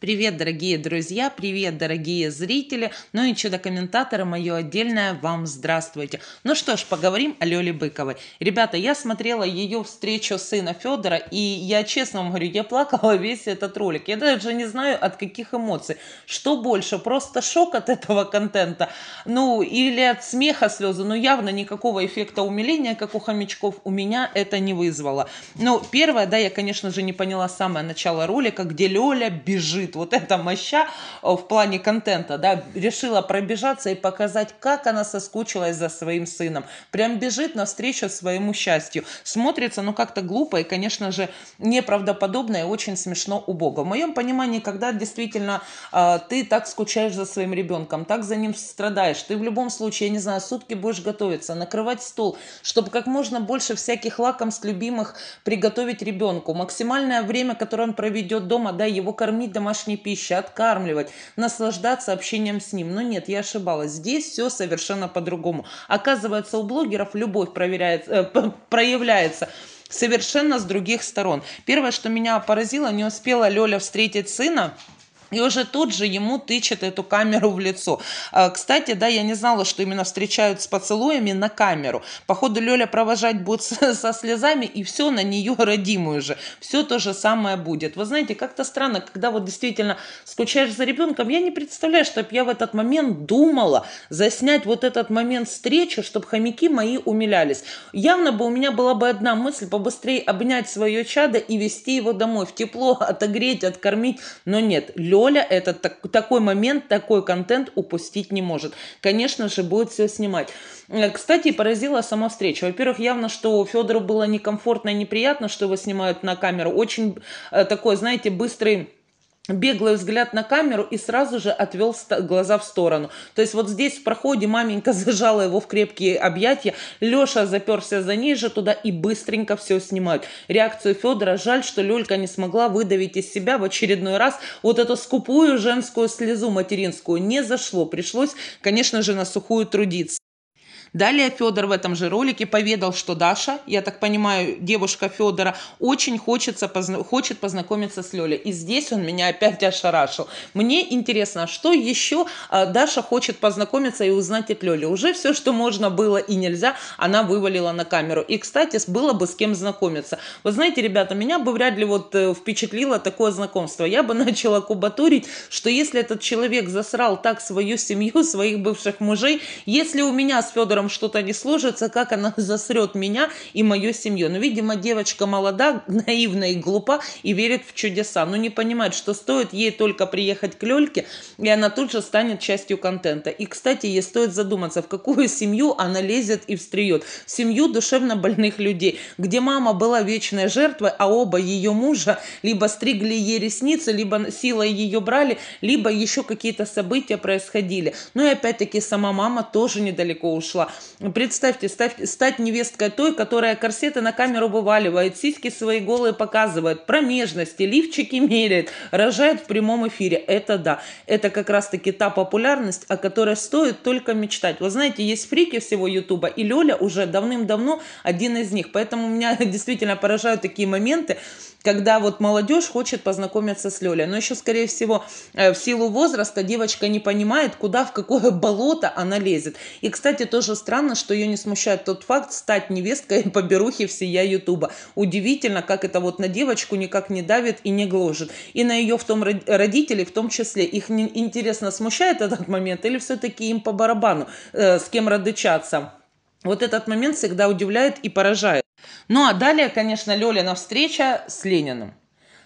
Привет, дорогие друзья, привет, дорогие зрители, ну и чудо-комментаторы, мое отдельное вам здравствуйте. Ну что ж, поговорим о Лёле Быковой. Ребята, я смотрела ее встречу сына Федора, и я честно вам говорю, я плакала весь этот ролик. Я даже не знаю, от каких эмоций. Что больше, просто шок от этого контента, ну или от смеха слезы, ну явно никакого эффекта умиления, как у хомячков, у меня это не вызвало. Ну, первое, да, я, конечно же, не поняла самое начало ролика, где Лёля бежит бежит вот эта моща э, в плане контента, да, решила пробежаться и показать, как она соскучилась за своим сыном. Прям бежит навстречу своему счастью. Смотрится, ну, как-то глупо и, конечно же, неправдоподобно и очень смешно убого. В моем понимании, когда действительно э, ты так скучаешь за своим ребенком, так за ним страдаешь, ты в любом случае, я не знаю, сутки будешь готовиться, накрывать стол, чтобы как можно больше всяких лакомств любимых приготовить ребенку. Максимальное время, которое он проведет дома, да, его кормить домашним домашней пищи, откармливать, наслаждаться общением с ним. Но нет, я ошибалась. Здесь все совершенно по-другому. Оказывается, у блогеров любовь проверяет, э, проявляется совершенно с других сторон. Первое, что меня поразило, не успела Лёля встретить сына, и уже тут же ему тычет эту камеру в лицо. А, кстати, да, я не знала, что именно встречают с поцелуями на камеру. Походу, Лёля провожать будет со слезами, и все на нее родимую же. Все то же самое будет. Вы знаете, как-то странно, когда вот действительно скучаешь за ребенком, я не представляю, чтобы я в этот момент думала заснять вот этот момент встречи, чтобы хомяки мои умилялись. Явно бы у меня была бы одна мысль побыстрее обнять свое чадо и вести его домой, в тепло отогреть, откормить. Но нет, Лёля Лёля это так, такой момент, такой контент упустить не может. Конечно же, будет все снимать. Э, кстати, поразила сама встреча. Во-первых, явно, что Федору было некомфортно и неприятно, что его снимают на камеру. Очень э, такой, знаете, быстрый беглый взгляд на камеру и сразу же отвел глаза в сторону. То есть вот здесь в проходе маменька зажала его в крепкие объятия, Леша заперся за ней же туда и быстренько все снимают. Реакцию Федора жаль, что Лелька не смогла выдавить из себя в очередной раз вот эту скупую женскую слезу материнскую. Не зашло, пришлось, конечно же, на сухую трудиться. Далее Федор в этом же ролике поведал, что Даша, я так понимаю, девушка Федора, очень хочется, позна- хочет познакомиться с Лёлей. И здесь он меня опять ошарашил. Мне интересно, что еще а, Даша хочет познакомиться и узнать от Лёли. Уже все, что можно было и нельзя, она вывалила на камеру. И, кстати, было бы с кем знакомиться. Вы знаете, ребята, меня бы вряд ли вот э, впечатлило такое знакомство. Я бы начала кубатурить, что если этот человек засрал так свою семью, своих бывших мужей, если у меня с Федором котором что-то не сложится, как она засрет меня и мою семью. Но, ну, видимо, девочка молода, наивна и глупа и верит в чудеса. Но не понимает, что стоит ей только приехать к Лельке, и она тут же станет частью контента. И, кстати, ей стоит задуматься, в какую семью она лезет и встреет. В семью душевно больных людей, где мама была вечной жертвой, а оба ее мужа либо стригли ей ресницы, либо силой ее брали, либо еще какие-то события происходили. Ну и опять-таки сама мама тоже недалеко ушла. Представьте, ставьте, стать невесткой той, которая корсеты на камеру вываливает, сиськи свои голые показывает, промежности, лифчики меряет, рожает в прямом эфире. Это да. Это как раз-таки та популярность, о которой стоит только мечтать. Вы знаете, есть фрики всего Ютуба, и Лёля уже давным-давно один из них. Поэтому меня действительно поражают такие моменты, когда вот молодежь хочет познакомиться с Лёлей. Но еще, скорее всего, э, в силу возраста девочка не понимает, куда, в какое болото она лезет. И, кстати, тоже странно, что ее не смущает тот факт стать невесткой поберухи всея Ютуба. Удивительно, как это вот на девочку никак не давит и не гложет. И на ее в том родителей в том числе. Их не, интересно смущает этот момент или все-таки им по барабану, э, с кем родычаться. Вот этот момент всегда удивляет и поражает. Ну а далее, конечно, Лёлина встреча с Лениным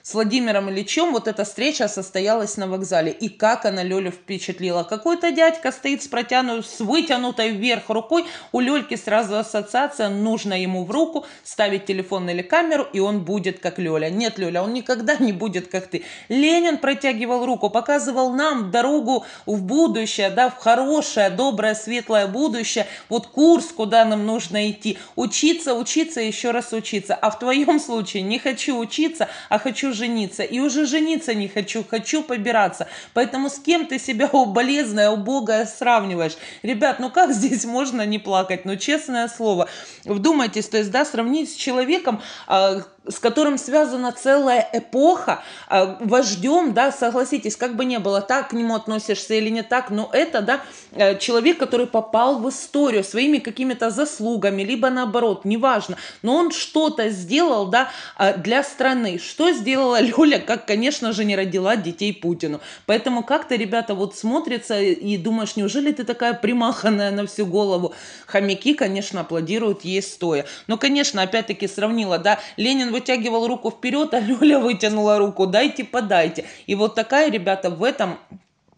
с Владимиром Ильичем вот эта встреча состоялась на вокзале. И как она Лёлю впечатлила. Какой-то дядька стоит с протянутой, с вытянутой вверх рукой. У Лёльки сразу ассоциация, нужно ему в руку ставить телефон или камеру, и он будет как Лёля. Нет, Лёля, он никогда не будет как ты. Ленин протягивал руку, показывал нам дорогу в будущее, да, в хорошее, доброе, светлое будущее. Вот курс, куда нам нужно идти. Учиться, учиться, еще раз учиться. А в твоем случае не хочу учиться, а хочу жениться, и уже жениться не хочу, хочу побираться. Поэтому с кем ты себя, о, убогая, сравниваешь? Ребят, ну как здесь можно не плакать? Ну, честное слово. Вдумайтесь, то есть, да, сравнить с человеком, а, с которым связана целая эпоха, а, вождем, да, согласитесь, как бы не было, так к нему относишься или не так, но это, да, э, человек, который попал в историю своими какими-то заслугами, либо наоборот, неважно, но он что-то сделал, да, а, для страны. Что сделала Лёля, как, конечно же, не родила детей Путину. Поэтому как-то, ребята, вот смотрятся и думаешь, неужели ты такая примаханная на всю голову? Хомяки, конечно, аплодируют ей стоя. Но, конечно, опять-таки сравнила, да, Ленин вытягивал руку вперед, а Люля вытянула руку. Дайте, подайте. И вот такая, ребята, в этом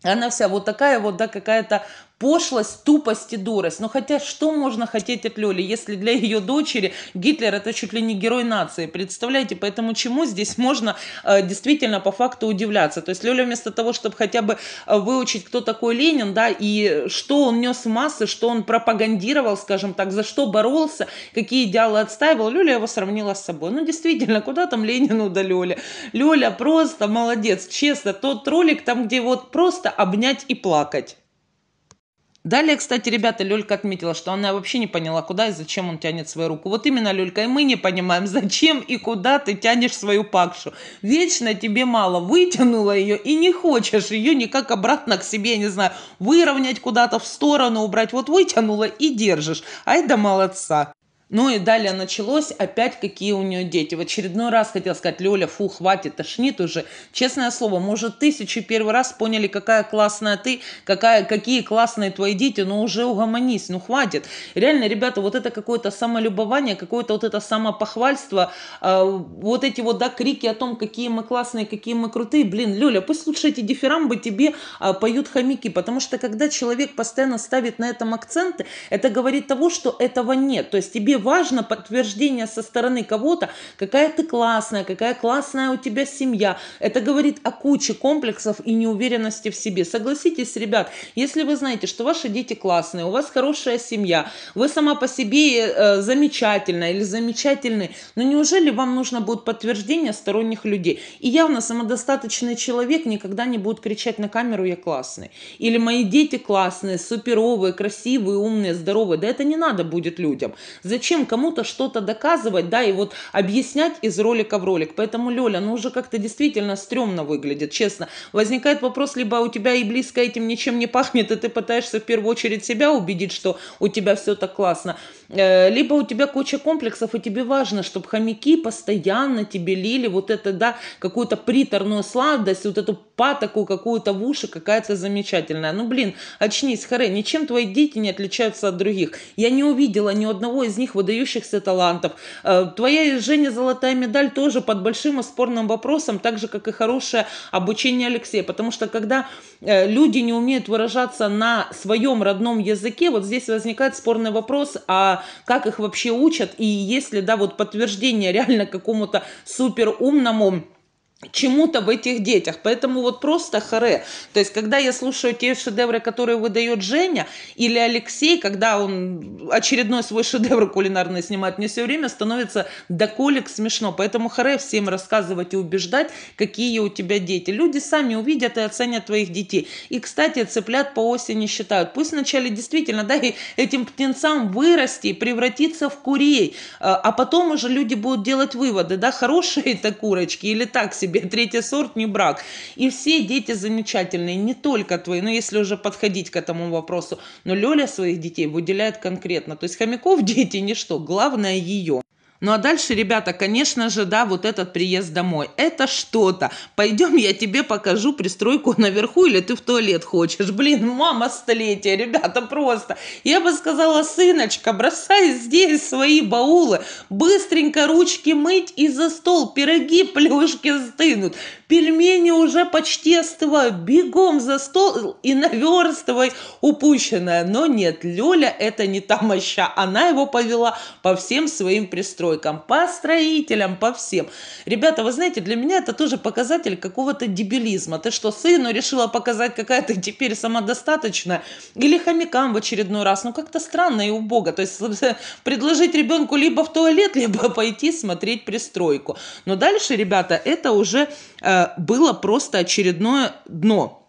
она вся вот такая вот, да, какая-то пошлость, тупость и дурость. Но хотя что можно хотеть от Лёли, если для ее дочери Гитлер это чуть ли не герой нации, представляете? Поэтому чему здесь можно э, действительно по факту удивляться? То есть Лёля вместо того, чтобы хотя бы э, выучить, кто такой Ленин, да, и что он нес в массы, что он пропагандировал, скажем так, за что боролся, какие идеалы отстаивал, Лёля его сравнила с собой. Ну, действительно, куда там Ленину до Лёли? Лёля просто молодец, честно, тот ролик там, где вот просто обнять и плакать. Далее, кстати, ребята, Лёлька отметила, что она вообще не поняла, куда и зачем он тянет свою руку. Вот именно, Лёлька, и мы не понимаем, зачем и куда ты тянешь свою пакшу. Вечно тебе мало, вытянула ее и не хочешь ее никак обратно к себе, не знаю, выровнять куда-то в сторону убрать. Вот вытянула и держишь. Ай да молодца. Ну и далее началось опять, какие у нее дети. В очередной раз хотела сказать, Лёля, фу, хватит, тошнит уже. Честное слово, может, тысячи первый раз поняли, какая классная ты, какая, какие классные твои дети, но уже угомонись, ну хватит. Реально, ребята, вот это какое-то самолюбование, какое-то вот это самопохвальство, э, вот эти вот, да, крики о том, какие мы классные, какие мы крутые. Блин, Лёля, пусть лучше эти дифирамбы тебе э, поют хомяки, потому что когда человек постоянно ставит на этом акценты, это говорит того, что этого нет. То есть тебе важно подтверждение со стороны кого-то, какая ты классная, какая классная у тебя семья. Это говорит о куче комплексов и неуверенности в себе. Согласитесь, ребят, если вы знаете, что ваши дети классные, у вас хорошая семья, вы сама по себе э, замечательная или замечательный, но неужели вам нужно будет подтверждение сторонних людей? И явно самодостаточный человек никогда не будет кричать на камеру «я классный». Или «мои дети классные, суперовые, красивые, умные, здоровые». Да это не надо будет людям. Зачем зачем кому-то что-то доказывать, да, и вот объяснять из ролика в ролик. Поэтому, Лёля, ну уже как-то действительно стрёмно выглядит, честно. Возникает вопрос, либо у тебя и близко этим ничем не пахнет, и ты пытаешься в первую очередь себя убедить, что у тебя все так классно, э, либо у тебя куча комплексов, и тебе важно, чтобы хомяки постоянно тебе лили вот это, да, какую-то приторную сладость, вот эту патоку какую-то в уши, какая-то замечательная. Ну, блин, очнись, Харе, ничем твои дети не отличаются от других. Я не увидела ни одного из них выдающихся талантов. Э, твоя Женя золотая медаль тоже под большим и спорным вопросом, так же, как и хорошее обучение Алексея. Потому что, когда э, люди не умеют выражаться на своем родном языке, вот здесь возникает спорный вопрос, а как их вообще учат, и если, да, вот подтверждение реально какому-то супер умному чему-то в этих детях. Поэтому вот просто харе. То есть, когда я слушаю те шедевры, которые выдает Женя или Алексей, когда он очередной свой шедевр кулинарный снимает, мне все время становится доколик смешно. Поэтому харе всем рассказывать и убеждать, какие у тебя дети. Люди сами увидят и оценят твоих детей. И, кстати, цыплят по осени считают. Пусть вначале действительно дай этим птенцам вырасти и превратиться в курей. А, а потом уже люди будут делать выводы, да, хорошие это курочки или так себе себе, третий сорт не брак. И все дети замечательные, не только твои, но ну, если уже подходить к этому вопросу. Но Лёля своих детей выделяет конкретно. То есть хомяков дети ничто, главное ее. Ну а дальше, ребята, конечно же, да, вот этот приезд домой. Это что-то. Пойдем, я тебе покажу пристройку наверху, или ты в туалет хочешь. Блин, мама столетия, ребята, просто. Я бы сказала, сыночка, бросай здесь свои баулы, быстренько ручки мыть и за стол. Пироги плюшки стынут пельмени уже почти остывают, бегом за стол и наверстывай упущенное. Но нет, Лёля это не та моща, она его повела по всем своим пристройкам, по строителям, по всем. Ребята, вы знаете, для меня это тоже показатель какого-то дебилизма. Ты что, сыну решила показать, какая ты теперь самодостаточная? Или хомякам в очередной раз? Ну, как-то странно и убого. То есть предложить ребенку либо в туалет, либо пойти смотреть пристройку. Но дальше, ребята, это уже э, было просто очередное дно.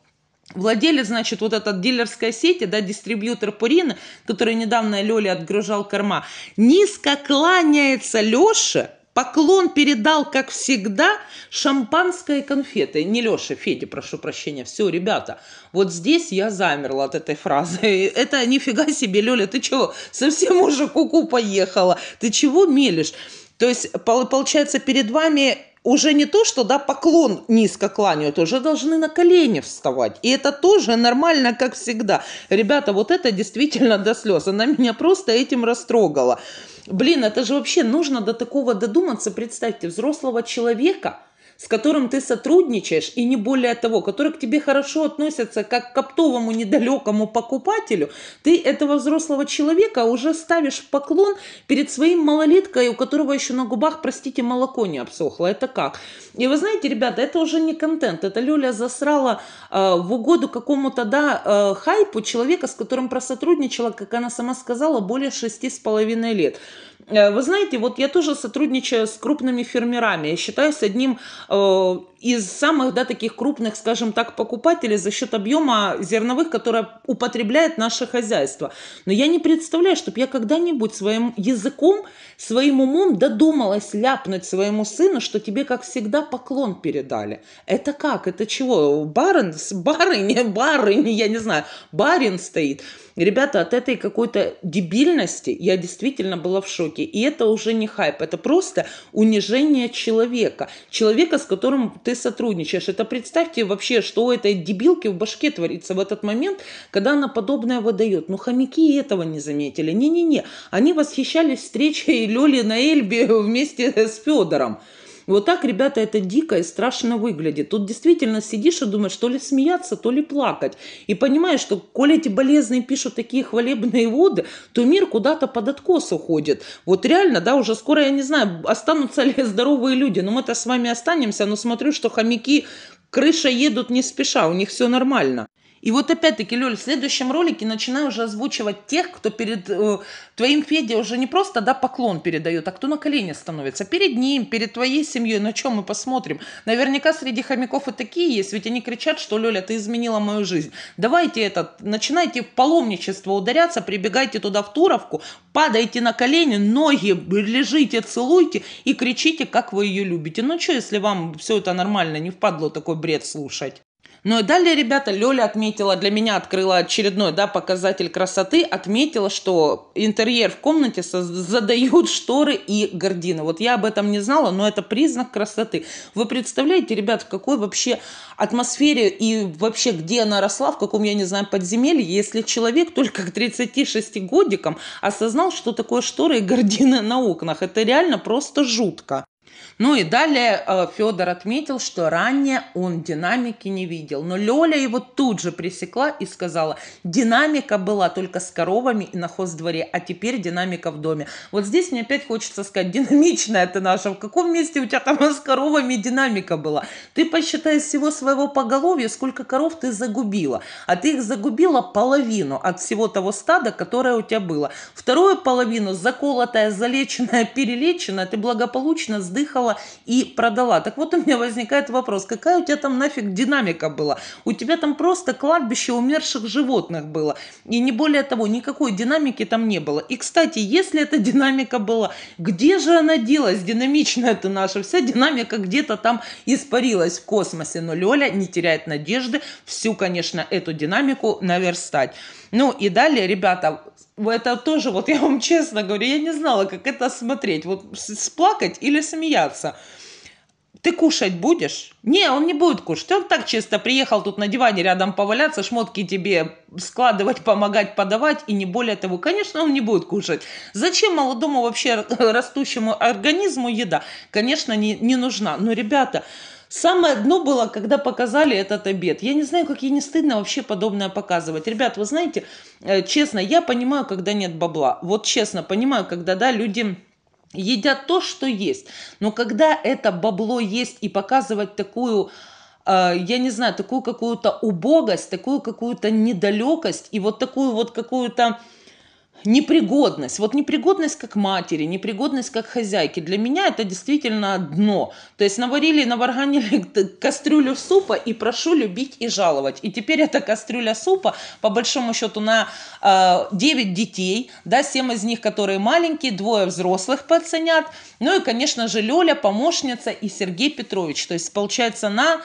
Владелец, значит, вот этот дилерской сети, да, дистрибьютор Пурина, который недавно Лёле отгружал корма, низко кланяется Лёше, поклон передал, как всегда, шампанское конфеты. Не Лёше, Феде, прошу прощения. Все, ребята, вот здесь я замерла от этой фразы. Это нифига себе, Лёля, ты чего, совсем уже куку -ку поехала? Ты чего мелешь? То есть, получается, перед вами уже не то, что да, поклон низко кланяют, уже должны на колени вставать. И это тоже нормально, как всегда. Ребята, вот это действительно до слез. Она меня просто этим растрогала. Блин, это же вообще нужно до такого додуматься. Представьте, взрослого человека – с которым ты сотрудничаешь, и не более того, который к тебе хорошо относится как к оптовому недалекому покупателю, ты этого взрослого человека уже ставишь поклон перед своим малолеткой, у которого еще на губах, простите, молоко не обсохло. Это как? И вы знаете, ребята, это уже не контент. Это Лёля засрала э, в угоду какому-то, да, э, хайпу человека, с которым просотрудничала, как она сама сказала, более шести с половиной лет. Э, вы знаете, вот я тоже сотрудничаю с крупными фермерами. Я считаюсь одним э, из самых, да, таких крупных, скажем так, покупателей за счет объема зерновых, которые употребляет наше хозяйство. Но я не представляю, чтобы я когда-нибудь своим языком, своим умом додумалась ляпнуть своему сыну, что тебе, как всегда, поклон передали. Это как? Это чего? Барин, барыня, барыня, я не знаю, барин стоит. Ребята, от этой какой-то дебильности я действительно была в шоке. И это уже не хайп, это просто унижение человека. Человека, с которым ты сотрудничаешь. Это представьте вообще, что у этой дебилки в башке творится в этот момент, когда она подобное выдает. Но ну, хомяки этого не заметили. Не-не-не. Они восхищались встречей Лёли на Эльбе вместе с Федором. Вот так, ребята, это дико и страшно выглядит. Тут действительно сидишь и думаешь, то ли смеяться, то ли плакать. И понимаешь, что коли эти болезные пишут такие хвалебные воды, то мир куда-то под откос уходит. Вот реально, да, уже скоро, я не знаю, останутся ли здоровые люди, но мы-то с вами останемся, но смотрю, что хомяки крыша едут не спеша, у них все нормально. И вот опять-таки, Лёль, в следующем ролике начинаю уже озвучивать тех, кто перед э, твоим Федей уже не просто да, поклон передает, а кто на колени становится. Перед ним, перед твоей семьей, на чем мы посмотрим. Наверняка среди хомяков и такие есть, ведь они кричат, что Лёля, ты изменила мою жизнь. Давайте этот, начинайте в паломничество ударяться, прибегайте туда в Туровку, падайте на колени, ноги лежите, целуйте и кричите, как вы ее любите. Ну что, если вам все это нормально, не впадло такой бред слушать? Ну и далее, ребята, Лёля отметила, для меня открыла очередной да, показатель красоты, отметила, что интерьер в комнате задают шторы и гардины. Вот я об этом не знала, но это признак красоты. Вы представляете, ребят, в какой вообще атмосфере и вообще где она росла, в каком, я не знаю, подземелье, если человек только к 36 годикам осознал, что такое шторы и гардины на окнах. Это реально просто жутко. Ну и далее э, Федор отметил, что ранее он динамики не видел. Но Лёля его тут же пресекла и сказала, динамика была только с коровами и на хоздворе, а теперь динамика в доме. Вот здесь мне опять хочется сказать, динамичная ты наша, в каком месте у тебя там с коровами динамика была? Ты посчитай всего своего поголовья, сколько коров ты загубила. А ты их загубила половину от всего того стада, которое у тебя было. Вторую половину, заколотая, залеченная, перелеченная, ты благополучно сдала вздыхала и продала. Так вот у меня возникает вопрос, какая у тебя там нафиг динамика была? У тебя там просто кладбище умерших животных было. И не более того, никакой динамики там не было. И, кстати, если эта динамика была, где же она делась, динамично это наша? Вся динамика где-то там испарилась в космосе. Но Лёля не теряет надежды всю, конечно, эту динамику наверстать. Ну и далее, ребята, это тоже, вот я вам честно говорю, я не знала, как это смотреть. Вот сплакать или смеяться. Ты кушать будешь? Не, он не будет кушать. Он так чисто приехал тут на диване рядом поваляться, шмотки тебе складывать, помогать, подавать, и не более того. Конечно, он не будет кушать. Зачем молодому вообще растущему организму еда? Конечно, не, не нужна. Но, ребята, Самое дно было, когда показали этот обед. Я не знаю, как ей не стыдно вообще подобное показывать. Ребят, вы знаете, э, честно, я понимаю, когда нет бабла. Вот честно, понимаю, когда, да, люди едят то, что есть. Но когда это бабло есть и показывать такую э, я не знаю, такую какую-то убогость, такую какую-то недалекость и вот такую вот какую-то Непригодность. Вот непригодность как матери, непригодность как хозяйки. Для меня это действительно дно. То есть наварили, наварганили кастрюлю супа и прошу любить и жаловать. И теперь эта кастрюля супа, по большому счету, на э, 9 детей, да, 7 из них, которые маленькие, двое взрослых пацанят. Ну и, конечно же, Лёля, помощница и Сергей Петрович. То есть получается на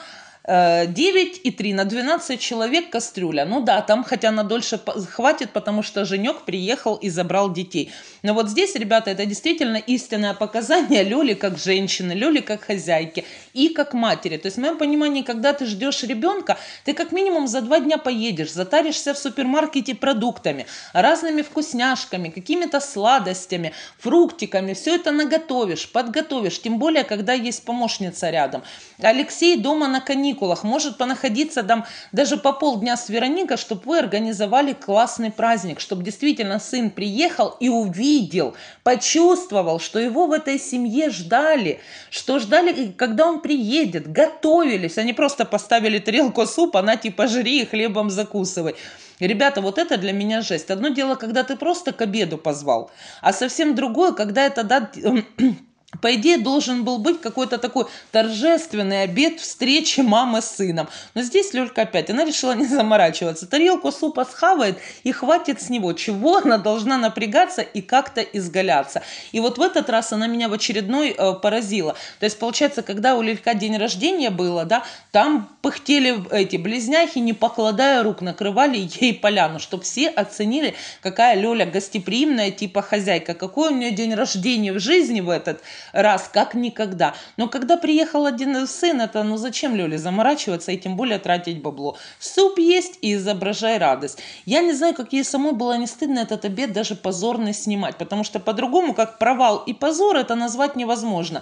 9 э, и 3 на 12 человек кастрюля. Ну да, там хотя на дольше хватит, потому что Женек приехал и забрал детей. Но вот здесь, ребята, это действительно истинное показание Люли как женщины, Люли как хозяйки и как матери. То есть в моем понимании, когда ты ждешь ребенка, ты как минимум за два дня поедешь, затаришься в супермаркете продуктами, разными вкусняшками, какими-то сладостями, фруктиками. Все это наготовишь, подготовишь, тем более, когда есть помощница рядом. Алексей дома на каникулах каникулах, может понаходиться там даже по полдня с Вероникой, чтобы вы организовали классный праздник, чтобы действительно сын приехал и увидел, почувствовал, что его в этой семье ждали, что ждали, когда он приедет, готовились, они просто поставили тарелку супа, на типа жри и хлебом закусывай. Ребята, вот это для меня жесть. Одно дело, когда ты просто к обеду позвал, а совсем другое, когда это да, По идее, должен был быть какой-то такой торжественный обед встречи мамы с сыном. Но здесь Лёлька опять, она решила не заморачиваться. Тарелку супа схавает и хватит с него. Чего она должна напрягаться и как-то изгаляться? И вот в этот раз она меня в очередной э, поразила. То есть, получается, когда у Лелька день рождения было, да, там пыхтели эти близняхи, не покладая рук, накрывали ей поляну, чтобы все оценили, какая Лёля гостеприимная, типа хозяйка, какой у нее день рождения в жизни в этот – раз, как никогда. Но когда приехал один сын, это ну зачем Лёле заморачиваться и тем более тратить бабло? Суп есть и изображай радость. Я не знаю, как ей самой было не стыдно этот обед даже позорно снимать, потому что по-другому, как провал и позор, это назвать невозможно.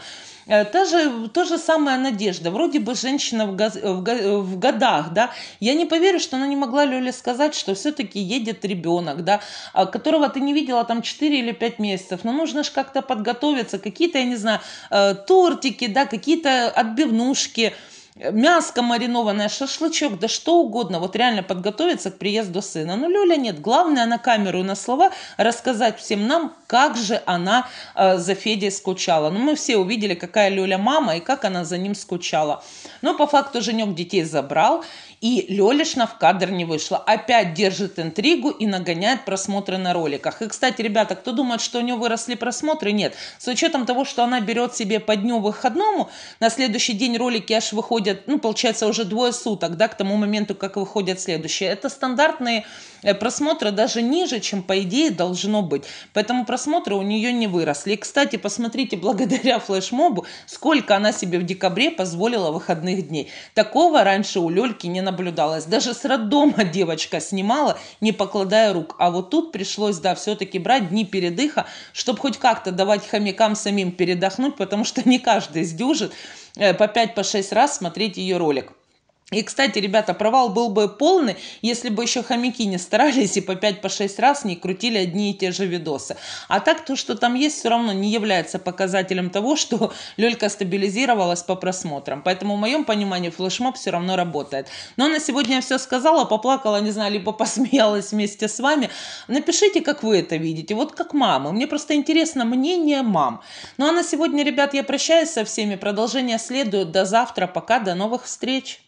Э, та же, то же самое Надежда. Вроде бы женщина в, газ, в, в годах, да. Я не поверю, что она не могла Лёле сказать, что все-таки едет ребенок, да, а, которого ты не видела там 4 или 5 месяцев. Но ну, нужно же как-то подготовиться. Какие-то, я не знаю, э, тортики, да, какие-то отбивнушки – мяско маринованное, шашлычок, да что угодно, вот реально подготовиться к приезду сына. ну Люля нет, главное на камеру, на слова рассказать всем нам, как же она э, за Федей скучала. Ну, мы все увидели, какая Люля мама и как она за ним скучала. Но по факту женек детей забрал, и Лелишна в кадр не вышла. Опять держит интригу и нагоняет просмотры на роликах. И, кстати, ребята, кто думает, что у нее выросли просмотры, нет. С учетом того, что она берет себе по дню выходному, на следующий день ролики аж выходят, ну, получается, уже двое суток, да, к тому моменту, как выходят следующие. Это стандартные Э, просмотра даже ниже, чем по идее должно быть. Поэтому просмотры у нее не выросли. И, кстати, посмотрите, благодаря флешмобу, сколько она себе в декабре позволила выходных дней. Такого раньше у Лельки не наблюдалось. Даже с роддома девочка снимала, не покладая рук. А вот тут пришлось, да, все-таки брать дни передыха, чтобы хоть как-то давать хомякам самим передохнуть, потому что не каждый сдюжит э, по 5-6 по раз смотреть ее ролик. И, кстати, ребята, провал был бы полный, если бы еще хомяки не старались и по 5-6 по раз не крутили одни и те же видосы. А так то, что там есть, все равно не является показателем того, что Лелька стабилизировалась по просмотрам. Поэтому в моем понимании флешмоб все равно работает. Но на сегодня я все сказала, поплакала, не знаю, либо посмеялась вместе с вами. Напишите, как вы это видите, вот как мамы. Мне просто интересно мнение мам. Ну а на сегодня, ребят, я прощаюсь со всеми. Продолжение следует. До завтра. Пока. До новых встреч.